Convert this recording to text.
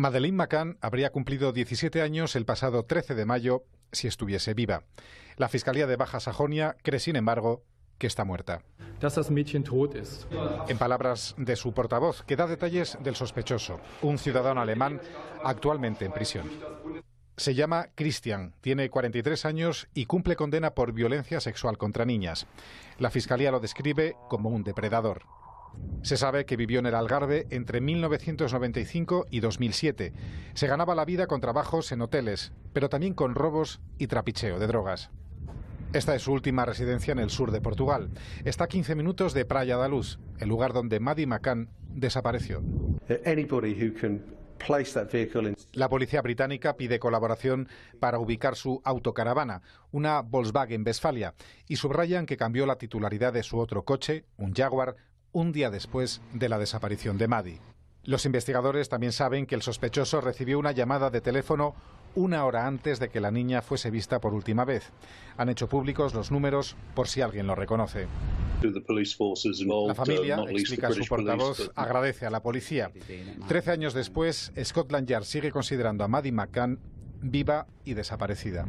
Madeleine McCann habría cumplido 17 años el pasado 13 de mayo si estuviese viva. La Fiscalía de Baja Sajonia cree, sin embargo, que está muerta. En palabras de su portavoz, que da detalles del sospechoso, un ciudadano alemán actualmente en prisión. Se llama Christian, tiene 43 años y cumple condena por violencia sexual contra niñas. La Fiscalía lo describe como un depredador. Se sabe que vivió en el Algarve entre 1995 y 2007. Se ganaba la vida con trabajos en hoteles, pero también con robos y trapicheo de drogas. Esta es su última residencia en el sur de Portugal. Está a 15 minutos de Praia da Luz, el lugar donde Maddy McCann desapareció. Eh, la policía británica pide colaboración para ubicar su autocaravana, una Volkswagen Westfalia, y subrayan que cambió la titularidad de su otro coche, un Jaguar, un día después de la desaparición de Maddy. Los investigadores también saben que el sospechoso recibió una llamada de teléfono una hora antes de que la niña fuese vista por última vez. Han hecho públicos los números por si alguien lo reconoce. La familia, uh, explica su portavoz, agradece a la policía. Trece años después, Scotland Yard sigue considerando a Maddie McCann viva y desaparecida.